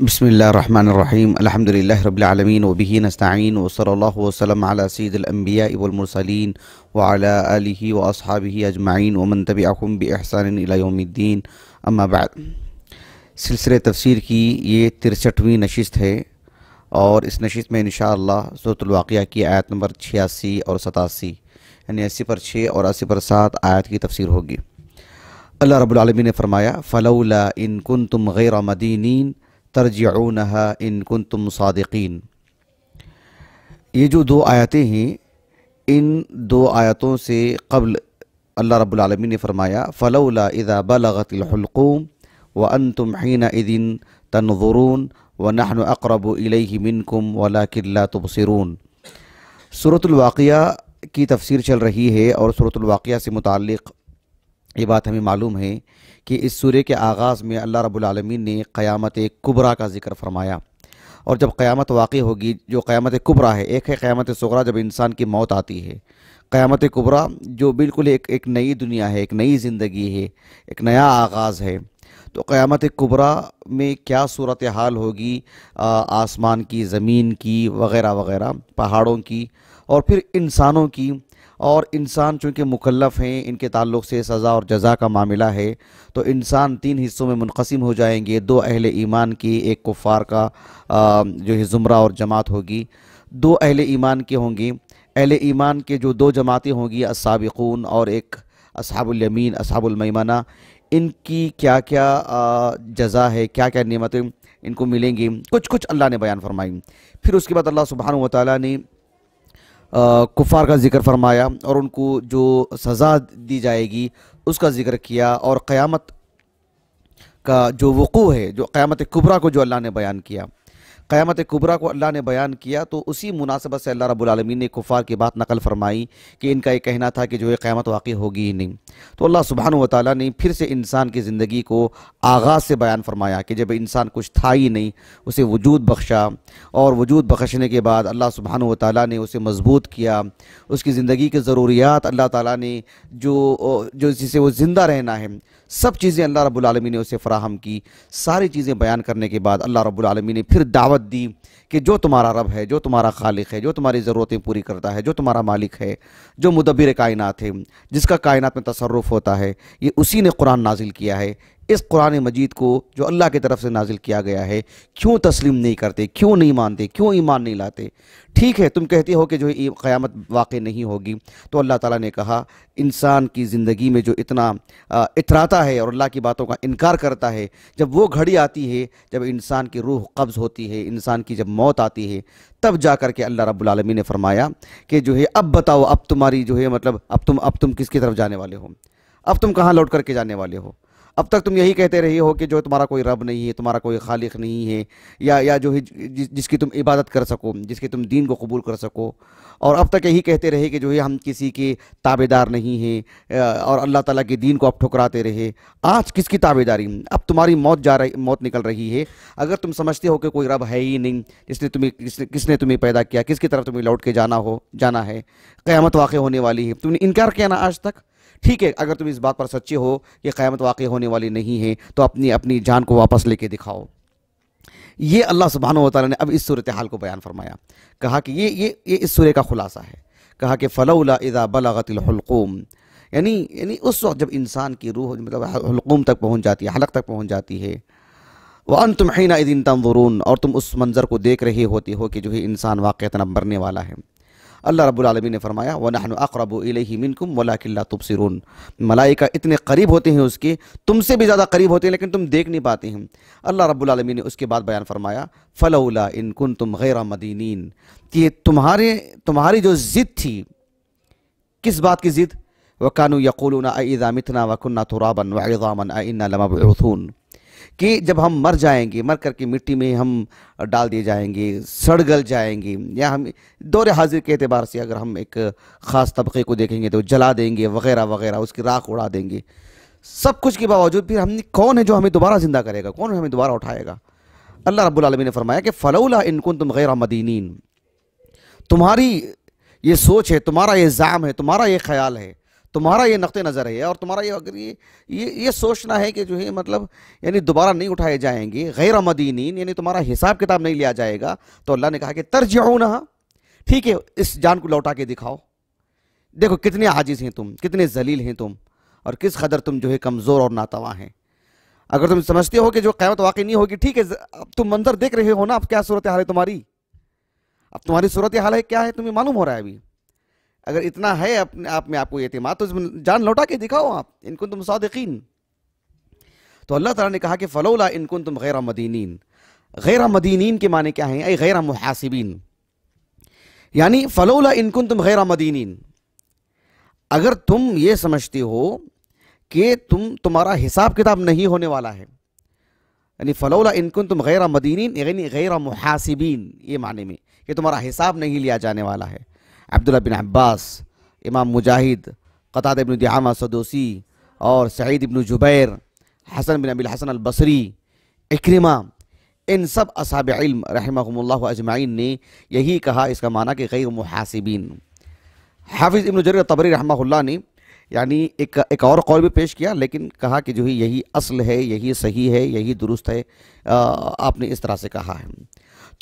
بسم الله الرحمن الرحيم الحمد لله رب العالمين وبه نستعين وصلى الله وسلم على سيد الأنبياء والمرسلين وعلى آله وأصحابه أجمعين ومن تبعهم بإحسان إلى يوم الدين أما بعد سلسلة تفسير کی یہ ترسٹھویں نشست ہے اور اس نشست میں انشاءاللہ صورت الواقعہ کی آیت نمبر چھیاسی اور ستاسی یعنی اسی پر چھ اور اسی پر سات آیت کی تفسیر ہوگی اللہ رب العالمین نے فرمایا فلاؤلا ان کن تم غیر مدینین ترجیونح ان کن صادقین یہ جو دو آیتیں ہیں ان دو آیتوں سے قبل اللہ رب العالمین نے فرمایا فلاؤ لا اضا بلاغت الخلقوم ون تم حیندین ونحن اقرب الیہ من کم ولا تبصرون بسرون صورت الواقعہ کی تفسیر چل رہی ہے اور صورت الواقعہ سے متعلق یہ بات ہمیں معلوم ہے کہ اس سورے کے آغاز میں اللہ رب العالمین نے قیامت کبرا کا ذکر فرمایا اور جب قیامت واقع ہوگی جو قیامت کبرا ہے ایک ہے قیامت سکرا جب انسان کی موت آتی ہے قیامت کبرا جو بالکل ایک ایک نئی دنیا ہے ایک نئی زندگی ہے ایک نیا آغاز ہے تو قیامت کبرا میں کیا صورت حال ہوگی آسمان کی زمین کی وغیرہ وغیرہ پہاڑوں کی اور پھر انسانوں کی اور انسان چونکہ مکلف ہیں ان کے تعلق سے سزا اور جزا کا معاملہ ہے تو انسان تین حصوں میں منقسم ہو جائیں گے دو اہل ایمان کی ایک کفار کا جو ہے زمرہ اور جماعت ہوگی دو اہل ایمان کے ہوں گی اہل ایمان کے جو دو جماعتیں ہوں گی السابقون اور ایک اصحاب الیمین اصحاب المیمنہ ان کی کیا کیا جزا ہے کیا کیا نعمتیں ان کو ملیں گی کچھ کچھ اللہ نے بیان فرمائی پھر اس کے بعد اللہ سبحانہ وتعالی نے کفار کا ذکر فرمایا اور ان کو جو سزا دی جائے گی اس کا ذکر کیا اور قیامت کا جو وقوع ہے جو قیامت کبرا کو جو اللہ نے بیان کیا قیامت کبرا کو اللہ نے بیان کیا تو اسی مناسبت سے اللہ رب العالمین نے کفار کی بات نقل فرمائی کہ ان کا یہ کہنا تھا کہ جو قیامت واقع ہوگی ہی نہیں تو اللہ سبحانہ و تعالیٰ نے پھر سے انسان کی زندگی کو آغاز سے بیان فرمایا کہ جب انسان کچھ تھا ہی نہیں اسے وجود بخشا اور وجود بخشنے کے بعد اللہ سبحانہ و تعالیٰ نے اسے مضبوط کیا اس کی زندگی کے ضروریات اللہ تعالیٰ نے جو جو جسے وہ زندہ رہنا ہے سب چیزیں اللہ رب العالمین نے اسے فراہم کی ساری چیزیں بیان کرنے کے بعد اللہ رب العالمین نے پھر دعوت دی کہ جو تمہارا رب ہے جو تمہارا خالق ہے جو تمہاری ضرورتیں پوری کرتا ہے جو تمہارا مالک ہے جو مدبر کائنات ہے جس کا کائنات میں تصرف ہوتا ہے یہ اسی نے قرآن نازل کیا ہے اس قرآن مجید کو جو اللہ کے طرف سے نازل کیا گیا ہے کیوں تسلیم نہیں کرتے کیوں نہیں مانتے کیوں ایمان نہیں لاتے ٹھیک ہے تم کہتے ہو کہ جو قیامت واقع نہیں ہوگی تو اللہ تعالیٰ نے کہا انسان کی زندگی میں جو اتنا اتراتا ہے اور اللہ کی باتوں کا انکار کرتا ہے جب وہ گھڑی آتی ہے جب انسان کی روح قبض ہوتی ہے انسان کی جب موت آتی ہے تب جا کر کے اللہ رب العالمین نے فرمایا کہ جو ہے اب بتاؤ اب تمہاری جو ہے مطلب اب تم اب تم کس کی طرف جانے والے ہو اب تم کہاں لوٹ کر کے جانے والے ہو اب تک تم یہی کہتے رہے ہو کہ جو تمہارا کوئی رب نہیں ہے تمہارا کوئی خالق نہیں ہے یا جو ہے جس کی تم عبادت کر سکو جس کے تم دین کو قبول کر سکو اور اب تک یہی کہتے رہے کہ جو ہے ہم کسی کے تابے دار نہیں ہیں اور اللہ تعالیٰ کے دین کو اب ٹھکراتے رہے آج کس کی تابے داری اب تمہاری موت جا رہی موت نکل رہی ہے اگر تم سمجھتے ہو کہ کوئی رب ہے ہی نہیں جس نے تمہیں کس نے تمہیں پیدا کیا کس کی طرف تمہیں لوٹ کے جانا ہو جانا ہے قیامت واقع ہونے والی ہے تم نے انکار کیا نا آج تک ٹھیک ہے اگر تم اس بات پر سچے ہو کہ قیامت واقع ہونے والی نہیں ہے تو اپنی اپنی جان کو واپس لے کے دکھاؤ یہ اللہ سبحانہ و تعالیٰ نے اب اس صورتحال کو بیان فرمایا کہا کہ یہ یہ یہ اس سورے کا خلاصہ ہے کہا کہ فلولا اذا بلغت الحلقوم یعنی یعنی اس وقت جب انسان کی روح مطلب حلقوم تک پہنچ جاتی ہے حلق تک پہنچ جاتی ہے وَأَنْتُمْ تمہینہ ادین تم اور تم اس منظر کو دیکھ رہے ہوتے ہو کہ جو ہے انسان واقعتاً مرنے والا ہے اللہ رب العالمین نے فرمایا وَنَحْنُ أَقْرَبُ إِلَيْهِ مِنْكُمْ ولاکل تب تُبْصِرُونَ ملائکہ اتنے قریب ہوتے ہیں اس کے تم سے بھی زیادہ قریب ہوتے ہیں لیکن تم دیکھ نہیں پاتے ہیں اللہ رب العالمین نے اس کے بعد بیان فرمایا فَلَوْلَا إِن كُنْتُمْ غَيْرَ مَدِينِينَ کہ یہ تمہارے تمہاری جو ضد تھی کس بات کی ضد أَئِذَا مِتْنَا وَكُنَّا تُرَابًا وَعِظَامًا أَئِنَّا لَمَبْعُثُونَ کہ جب ہم مر جائیں گے مر کر کے مٹی میں ہم ڈال دیے جائیں گے سڑگل جائیں گے یا ہم دور حاضر کے اعتبار سے اگر ہم ایک خاص طبقے کو دیکھیں گے تو جلا دیں گے وغیرہ وغیرہ اس کی راکھ اڑا دیں گے سب کچھ کے باوجود پھر ہم کون ہے جو ہمیں دوبارہ زندہ کرے گا کون ہے ہمیں دوبارہ اٹھائے گا اللہ رب العالمین نے فرمایا کہ ان کن تم غیر مدینین تمہاری یہ سوچ ہے تمہارا یہ زام ہے تمہارا یہ خیال ہے تمہارا یہ نقطے نظر ہے اور تمہارا یہ اگر یہ یہ سوچنا ہے کہ جو ہے مطلب یعنی دوبارہ نہیں اٹھائے جائیں گے غیر مدینین یعنی تمہارا حساب کتاب نہیں لیا جائے گا تو اللہ نے کہا کہ ترجعونا ٹھیک ہے اس جان کو لوٹا کے دکھاؤ دیکھو کتنے عاجز ہیں تم کتنے ذلیل ہیں تم اور کس قدر تم جو ہے کمزور اور ناتواں ہیں اگر تم سمجھتے ہو کہ جو قیامت واقعی نہیں ہوگی ٹھیک ہے اب تم منظر دیکھ رہے ہو نا اب کیا صورت حال ہے تمہاری اب تمہاری صورت حال ہے کیا ہے تمہیں معلوم ہو رہا ہے ابھی اگر اتنا ہے اپنے آپ میں آپ کو اعتماد تو جان لوٹا کے دکھاؤ آپ ان کن تم صادقین تو اللہ تعالیٰ نے کہا کہ فلولا ان کن تم غیر مدینین غیر مدینین کے معنی کیا ہیں اے غیر محاسبین یعنی فلولا ان کن تم غیر مدینین اگر تم یہ سمجھتے ہو کہ تم تمہارا حساب کتاب نہیں ہونے والا ہے یعنی فلولا ان کن تم غیر مدینین یعنی غیر محاسبین یہ معنی میں کہ تمہارا حساب نہیں لیا جانے والا ہے عبداللہ بن عباس امام مجاہد قطع ابن دعامہ صدوسی اور سعید ابن جبیر حسن بن الحسن البصری اکرمہ ان سب اصحاب علم رحمہ اللہ اجمعین نے یہی کہا اس کا معنی کہ غیر محاسبین حافظ ابن جریر طبری رحمہ اللہ نے یعنی ایک ایک اور قول بھی پیش کیا لیکن کہا کہ جو ہی یہی اصل ہے یہی صحیح ہے یہی درست ہے آپ نے اس طرح سے کہا ہے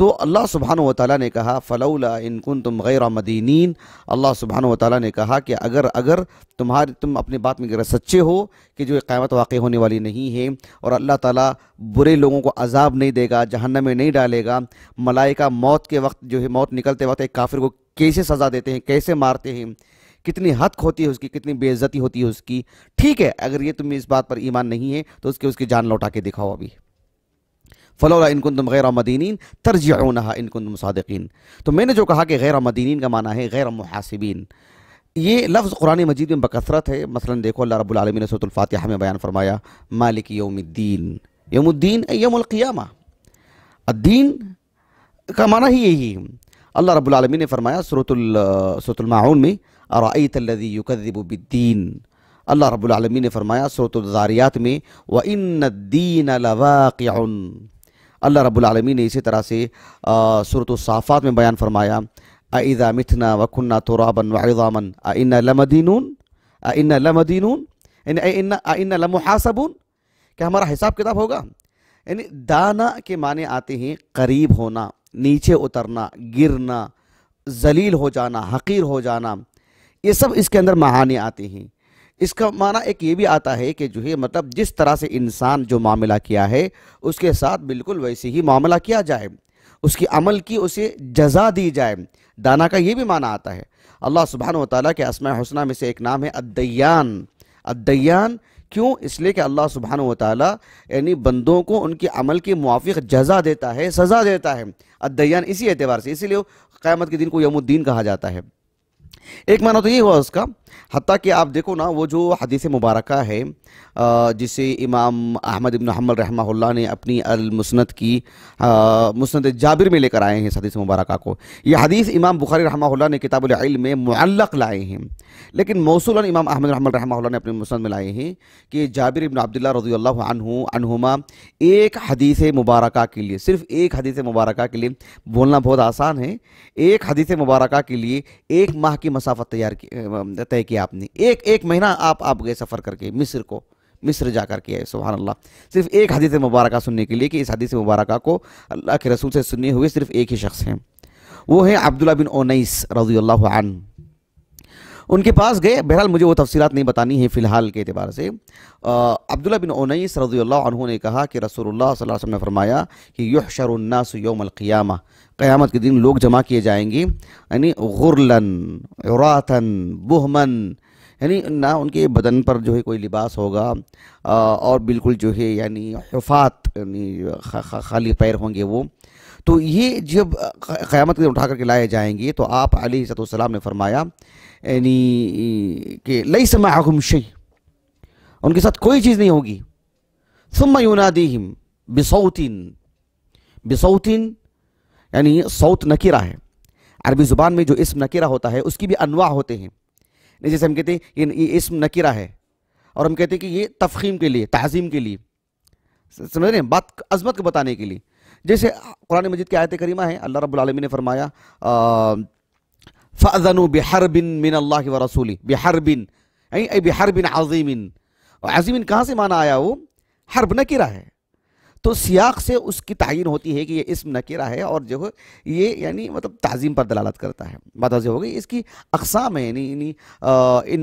تو اللہ سبحانہ و تعالیٰ نے کہا فَلَوْلَا العینکن كُنْتُمْ غیر مَدِينِينَ مدینین اللہ سبحانہ و تعالیٰ نے کہا کہ اگر اگر تمہارے تم اپنی بات میں غیر سچے ہو کہ جو قیامت واقع ہونے والی نہیں ہے اور اللہ تعالیٰ برے لوگوں کو عذاب نہیں دے گا جہنم میں نہیں ڈالے گا ملائکہ موت کے وقت جو ہے موت نکلتے وقت ایک کافر کو کیسے سزا دیتے ہیں کیسے مارتے ہیں کتنی حد ہوتی ہے اس کی کتنی بے عزتی ہوتی ہے اس کی ٹھیک ہے اگر یہ تم اس بات پر ایمان نہیں ہے تو اس کے اس کی جان لوٹا کے دکھاؤ ابھی فلولا ان كنتم غير مدينين ترجعونها ان كنتم صادقين تو میں نے جو کہا کہ غیر مدینین کا معنی ہے غیر محاسبین یہ إيه لفظ قرآن مجید میں بکثرت ہے مثلا دیکھو اللہ رب العالمین سورة الفاتحہ میں بیان فرمایا مالک یوم الدین یوم الدین ایوم القیامہ الدین کا معنی ہی یہی اللہ رب العالمین نے فرمایا سورة المعون میں ارائیت الذی یکذب بالدین اللہ رب العالمین نے فرمایا سورة الزاریات میں وَإِنَّ الدِّينَ لَوَاقِعٌ اللہ رب العالمین نے اسی طرح سے صورت الصحفات میں بیان فرمایا آئی دا متھنا وخن تو رابن وامن آن لمدینون اِن لمدین یعنی اے آن لمحا ہمارا حساب کتاب ہوگا یعنی دانا کے معنی آتے ہیں قریب ہونا نیچے اترنا گرنا ذلیل ہو جانا حقیر ہو جانا یہ سب اس کے اندر معانی آتے ہیں اس کا معنی ایک یہ بھی آتا ہے کہ جو ہے مطلب جس طرح سے انسان جو معاملہ کیا ہے اس کے ساتھ بالکل ویسے ہی معاملہ کیا جائے اس کی عمل کی اسے جزا دی جائے دانا کا یہ بھی معنی آتا ہے اللہ سبحانہ وتعالی کے اسمہ حسنہ میں سے ایک نام ہے الدیان الدیان کیوں اس لیے کہ اللہ سبحانہ وتعالی یعنی بندوں کو ان کی عمل کی موافق جزا دیتا ہے سزا دیتا ہے الدیان اسی اعتبار سے اسی لیے قیامت کے دن کو یوم الدین کہا جاتا ہے ایک معنی تو یہ ہوا اس کا حتیٰ کہ آپ دیکھو نا وہ جو حدیث مبارکہ ہے جسے امام احمد ابن حمل رحمہ اللہ نے اپنی المسند کی مسند جابر میں لے کر آئے ہیں اس حدیث مبارکہ کو یہ حدیث امام بخاری رحمہ اللہ نے کتاب العلم میں معلق لائے ہیں لیکن موصولا امام احمد رحمہ رحمہ اللہ نے اپنی مسند میں لائے ہیں کہ جابر ابن عبداللہ رضی اللہ عنہ عنہما ایک حدیث مبارکہ کے لیے صرف ایک حدیث مبارکہ کے لیے بولنا بہت آسان ہے ایک حدیث مبارکہ کے لیے ایک ماہ کی مسافت تیار طے کیا آپ نے ایک ایک مہینہ آپ آپ گئے سفر کر کے مصر کو مصر جا کر کے سبحان اللہ صرف ایک حدیث مبارکہ سننے کے لیے کہ اس حدیث مبارکہ کو اللہ کے رسول سے سننے ہوئے صرف ایک ہی شخص ہیں وہ ہیں عبداللہ بن اونیس رضی اللہ عنہ ان کے پاس گئے بہرحال مجھے وہ تفصیلات نہیں بتانی ہے فی الحال کے اعتبار سے عبداللہ بن اونیس رضی اللہ عنہ نے کہا کہ رسول اللہ صلی اللہ علیہ وسلم نے فرمایا کہ یحشر الناس یوم القیامہ قیامت کے دن لوگ جمع کیے جائیں گے یعنی غرلن عراتن بہمن یعنی نہ ان کے بدن پر جو ہے کوئی لباس ہوگا اور بالکل جو ہے یعنی حفات یعنی خالی پیر ہوں گے وہ تو یہ جب قیامت کے دن اٹھا کر کے لائے جائیں گے تو آپ علی سات السلام نے فرمایا یعنی کہ لئی سماغم شی ان کے ساتھ کوئی چیز نہیں ہوگی سما یونا بصوتین بصوتین یعنی صوت نکیرہ ہے عربی زبان میں جو اسم نکیرہ ہوتا ہے اس کی بھی انواع ہوتے ہیں جیسے ہم کہتے ہیں یہ اسم نکیرہ ہے اور ہم کہتے ہیں کہ یہ تفخیم کے لیے تعظیم کے لیے سمجھ رہے ہیں بات عظمت کو بتانے کے لیے جیسے قرآن مجید کے آیت کریمہ ہیں اللہ رب العالمین نے فرمایا فَأَذَنُوا بِحَرْبٍ مِّنَ اللَّهِ وَرَسُولِ بِحَرْبٍ یعنی اے بِحَرْبٍ عَظِيمٍ عظیمٍ کہاں سے معنی آیا وہ حرب نکرہ ہے تو سیاق سے اس کی تعین ہوتی ہے کہ یہ اسم نکرہ ہے اور جو یہ یعنی مطلب تعظیم پر دلالت کرتا ہے بات حضر ہو گئی اس کی اقسام ہے یعنی یعنی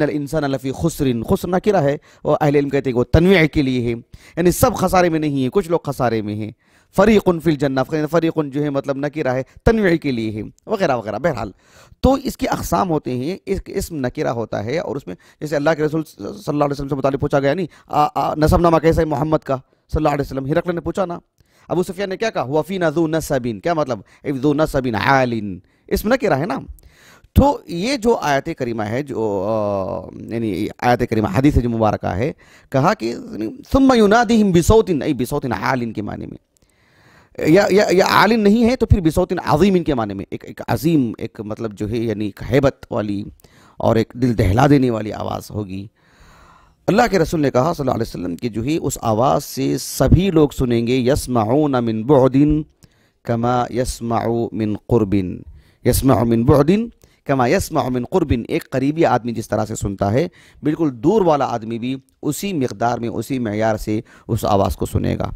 الانسان الفی حس خسر خسر نکرہ ہے اور اہل علم کہتے ہیں کہ وہ تنوع کے لیے ہے یعنی سب خسارے میں نہیں ہیں کچھ لوگ خسارے میں ہیں فریق فی الجنہ فریق جو ہے مطلب نکیرہ ہے تنویع کے لیے ہی وغیرہ وغیرہ بہرحال تو اس کی اقسام ہوتے ہیں اسم نکیرہ ہوتا ہے اور اس میں جیسے اللہ کے رسول صلی اللہ علیہ وسلم سے مطالب پوچھا گیا نہیں یعنی نصب نامہ کیسا ہے محمد کا صلی اللہ علیہ وسلم ہرقل نے پوچھا نا ابو صفیہ نے کیا کہا وفینا ذو نصبین کیا مطلب ذو نصبین عالین اسم نکیرہ ہے نا تو یہ جو آیت کریمہ ہے جو یعنی آیت کریمہ حدیث جو مبارکہ ہے کہا کہ ثم بسوتن ای بسوتن عالین کے معنی میں یا یا عالم نہیں ہے تو پھر بسوتن عظیم ان کے معنی میں ایک ایک عظیم ایک مطلب جو ہے یعنی ایک حیبت والی اور ایک دل دہلا دینے والی آواز ہوگی اللہ کے رسول نے کہا صلی اللہ علیہ وسلم کہ جو ہے اس آواز سے سبھی لوگ سنیں گے یسمعون من بعد کما یسمع من قربن یسمع من بعد کما یسمع من قرب ایک قریبی آدمی جس طرح سے سنتا ہے بالکل دور والا آدمی بھی اسی مقدار میں اسی معیار سے اس آواز کو سنے گا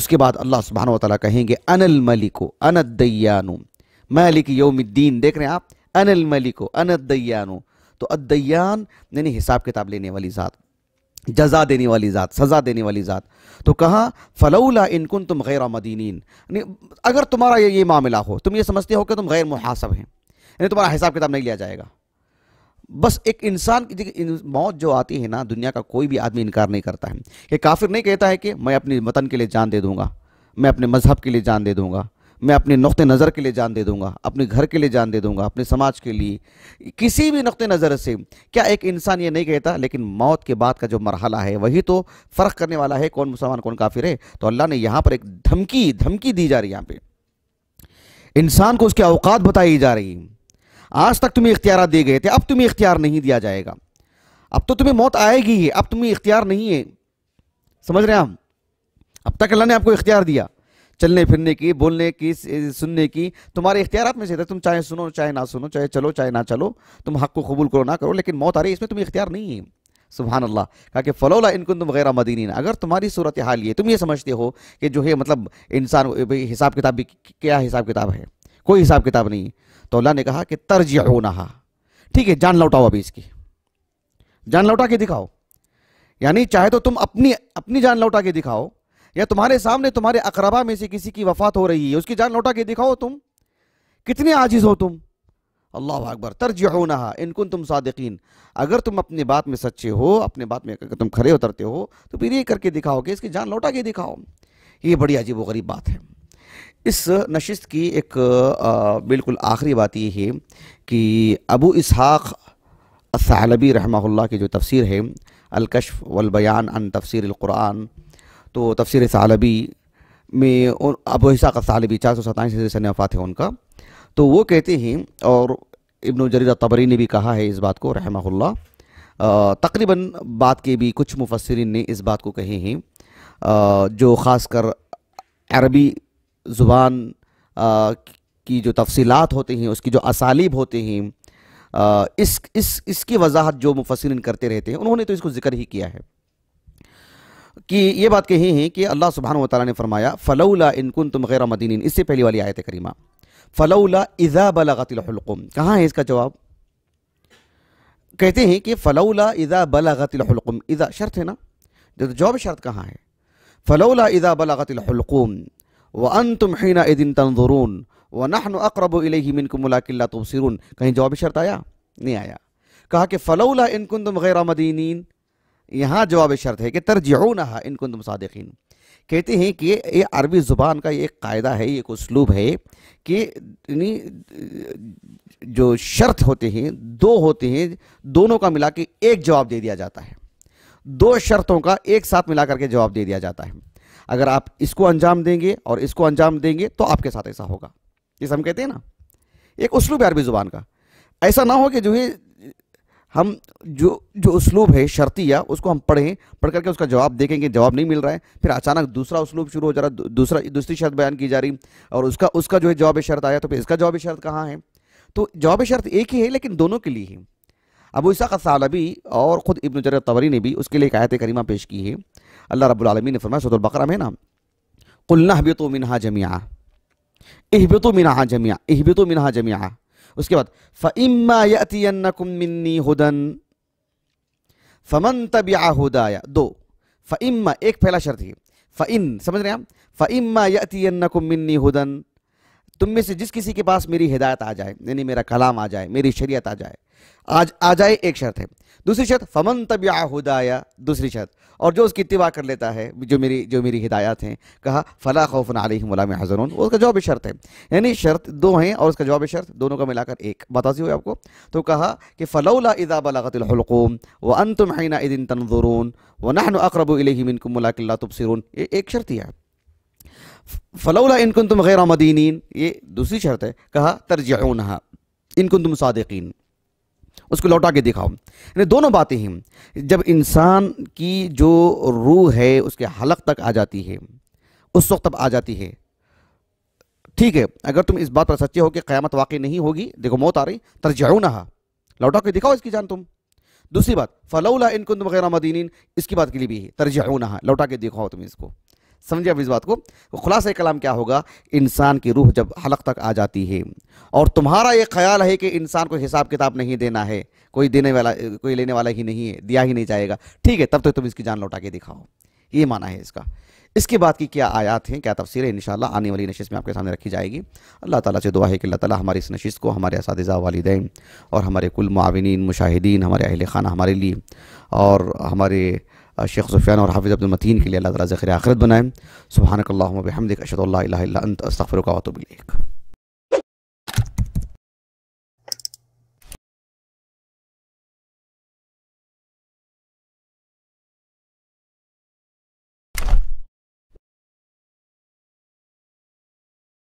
اس کے بعد اللہ سبحانہ وتعالی کہیں گے ان الملکو ان الدیانو مالک یوم الدین دیکھ رہے ہیں آپ ان الملک ان الدیانو تو الدیان یعنی حساب کتاب لینے والی ذات جزا دینے والی ذات سزا دینے والی ذات تو کہاں فلولا ان کن تم غیر مدینین یعنی اگر تمہارا یہ معاملہ ہو تم یہ سمجھتے ہو کہ تم غیر محاسب ہیں یعنی تمہارا حساب کتاب نہیں لیا جائے گا بس ایک انسان کی موت جو آتی ہے نا دنیا کا کوئی بھی آدمی انکار نہیں کرتا ہے کہ کافر نہیں کہتا ہے کہ میں اپنی وطن کے لیے جان دے دوں گا میں اپنے مذہب کے لیے جان دے دوں گا میں اپنے نقطہ نظر کے لیے جان دے دوں گا اپنے گھر کے لیے جان دے دوں گا اپنے سماج کے لیے کسی بھی نقطۂ نظر سے کیا ایک انسان یہ نہیں کہتا لیکن موت کے بعد کا جو مرحلہ ہے وہی تو فرق کرنے والا ہے کون مسلمان کون کافر ہے تو اللہ نے یہاں پر ایک دھمکی دھمکی دی جا رہی ہے یہاں پہ انسان کو اس کے اوقات بتائی جا رہی آج تک تمہیں اختیارات دیے گئے تھے اب تمہیں اختیار نہیں دیا جائے گا اب تو تمہیں موت آئے گی ہے اب تمہیں اختیار نہیں ہے سمجھ رہے ہیں ہم اب تک اللہ نے آپ کو اختیار دیا چلنے پھرنے کی بولنے کی سننے کی تمہارے اختیارات میں سے تھے تم چاہے سنو چاہے نہ سنو چاہے چلو چاہے نہ چلو تم حق کو قبول کرو نہ کرو لیکن موت آ رہی ہے اس میں تمہیں اختیار نہیں ہے سبحان اللہ کہا کہ فلولا ان انکن تم غیرہ مدینین اگر تمہاری صورتحال یہ تم یہ سمجھتے ہو کہ جو ہے مطلب انسان حساب کتاب بھی کیا حساب کتاب ہے کوئی حساب کتاب نہیں تو اللہ نے کہا کہ ترجعونہا ٹھیک ہے جان لوٹاؤ ابھی اس کی جان لوٹا کے دکھاؤ یعنی چاہے تو تم اپنی اپنی جان لوٹا کے دکھاؤ یا تمہارے سامنے تمہارے اقربا میں سے کسی کی وفات ہو رہی ہے اس کی جان لوٹا کے دکھاؤ تم کتنے آجز ہو تم اللہ اکبر ترجعونہا یا انکن تم صادقین اگر تم اپنے بات میں سچے ہو اپنے بات میں تم کڑے اترتے ہو تو پھر یہ کر کے دکھاؤ کہ اس کی جان لوٹا کے دکھاؤ یہ بڑی عجیب و غریب بات ہے اس نشست کی ایک بالکل آخری بات یہ ہے کہ ابو اسحاق الثعلبی رحمہ اللہ کی جو تفسیر ہے الکشف والبیان عن تفسیر القرآن تو تفسیر ثعلبی میں ابو اسحاق الثعلبی چار سو وفات ہے ان کا تو وہ کہتے ہیں اور ابن جرید القبری نے بھی کہا ہے اس بات کو رحمہ اللہ تقریباً بات کے بھی کچھ مفسرین نے اس بات کو کہے ہیں جو خاص کر عربی زبان کی جو تفصیلات ہوتے ہیں اس کی جو اسالیب ہوتے ہیں اس اس اس کی وضاحت جو مفصن کرتے رہتے ہیں انہوں نے تو اس کو ذکر ہی کیا ہے کہ یہ بات کہی ہیں کہ اللہ سبحانہ و تعالیٰ نے فرمایا فلولا ان کنتم غیر مدینین اس سے پہلی والی آیت کریمہ فلولا اذا بلغت الحلقم کہاں ہے اس کا جواب کہتے ہیں کہ فلولا اذا بلغت الحلقم اذا شرط ہے نا جواب شرط کہاں ہے فلولا اذا بلغت القوم وَأَنْتُمْ حِينَ تمقینہ تَنظُرُونَ تنظرون أَقْرَبُ إِلَيْهِ اقرب و علیہ تُبْصِرُونَ کہیں جواب شرط آیا نہیں آیا کہا کہ فَلَوْلَا ان كُنْتُمْ غیر مدینین یہاں جواب شرط ہے کہ ترجعونہا ان کنتم صادقین کہتے ہیں کہ یہ عربی زبان کا ایک قاعدہ ہے یہ ایک اسلوب ہے کہ یعنی جو شرط ہوتے ہیں دو ہوتے ہیں دونوں کا ملا کے ایک جواب دے دیا جاتا ہے دو شرطوں کا ایک ساتھ ملا کر کے جواب دے دیا جاتا ہے اگر آپ اس کو انجام دیں گے اور اس کو انجام دیں گے تو آپ کے ساتھ ایسا ہوگا جسے ہم کہتے ہیں نا ایک اسلوب ہے عربی زبان کا ایسا نہ ہو کہ جو ہے ہم جو جو اسلوب ہے شرطیہ اس کو ہم پڑھیں پڑھ کر کے اس کا جواب دیکھیں گے جواب نہیں مل رہا ہے پھر اچانک دوسرا اسلوب شروع ہو جا رہا دوسرا دوسری شرط بیان کی جا رہی اور اس کا اس کا جو ہے جواب شرط آیا تو پھر اس کا جواب شرط کہاں ہے تو جواب شرط ایک ہی ہے لیکن دونوں کے لیے ہی ابو اسحاق الثعلبی اور خود ابن جرر الطبری نے بھی اس کے لیے ایک آیت کریمہ پیش کی ہے اللہ رب العالمین نے فرمایا سورۃ البقرہ میں نا قل نهبطوا منها جميعا اهبطوا منها جميعا اهبطوا منها جميعا اس کے بعد فاما ياتينكم مني هدى فمن تبع هدايا دو فاما ایک پہلا شرط ہے فان سمجھ رہے ہیں فاما ياتينكم مني هدى تم میں سے جس کسی کے پاس میری ہدایت آ جائے یعنی میرا کلام آ جائے میری شریعت آ جائے آج آ جائے ایک شرط ہے دوسری شرط فمن طب ہدایا دوسری شرط اور جو اس کی اتباع کر لیتا ہے جو میری جو میری ہدایات ہیں کہا فلا خوف علیہ ملام حضرون اس کا جواب شرط ہے یعنی شرط دو ہیں اور اس کا جواب شرط دونوں کا ملا کر ایک بتاسی ہوئے آپ کو تو کہا کہ فلولا اذا بلغت الحلقوم وانتم و انتم تنظرون و اقرب الیہ منکم ملاک اللہ تبصرون یہ ایک شرط ہی ہے فلولا ان تم غیر مدینین یہ دوسری شرط ہے کہا ان تم صادقین اس کو لوٹا کے دکھاؤ یعنی دونوں باتیں ہیں جب انسان کی جو روح ہے اس کے حلق تک آ جاتی ہے اس وقت تب آ جاتی ہے ٹھیک ہے اگر تم اس بات پر سچے ہو کہ قیامت واقعی نہیں ہوگی دیکھو موت آ رہی ترجعونہا لوٹا کے دکھاؤ اس کی جان تم دوسری بات فَلَوْلَا ان كُنْتُمْ غَيْرَ مَدِينِينَ اس کی بات کے لیے بھی ترجعونہا لوٹا کے دکھاؤ تم اس کو سمجھے اب اس بات کو خلاصہ کلام کیا ہوگا انسان کی روح جب حلق تک آ جاتی ہے اور تمہارا یہ خیال ہے کہ انسان کو حساب کتاب نہیں دینا ہے کوئی دینے والا کوئی لینے والا ہی نہیں ہے دیا ہی نہیں جائے گا ٹھیک ہے تب تو تم اس کی جان لوٹا کے دکھاؤ یہ معنی ہے اس کا اس کے بعد کی کیا آیات ہیں کیا تفسیر ہے انشاءاللہ آنے والی نشست میں آپ کے سامنے رکھی جائے گی اللہ تعالیٰ سے دعا ہے کہ اللہ تعالیٰ ہماری اس نشست کو ہمارے اساتذہ والدین اور ہمارے کل معاونین مشاہدین ہمارے اہل خانہ ہمارے لیے اور ہمارے شیخ سفین اور حافظ عبد المتین کے لیے اللہ تعالیٰ ذخیر آخرت بنائیں سبحانک اللہم بحمدک اشہد اللہ الہ الا انت استغفرک و اتوب الیک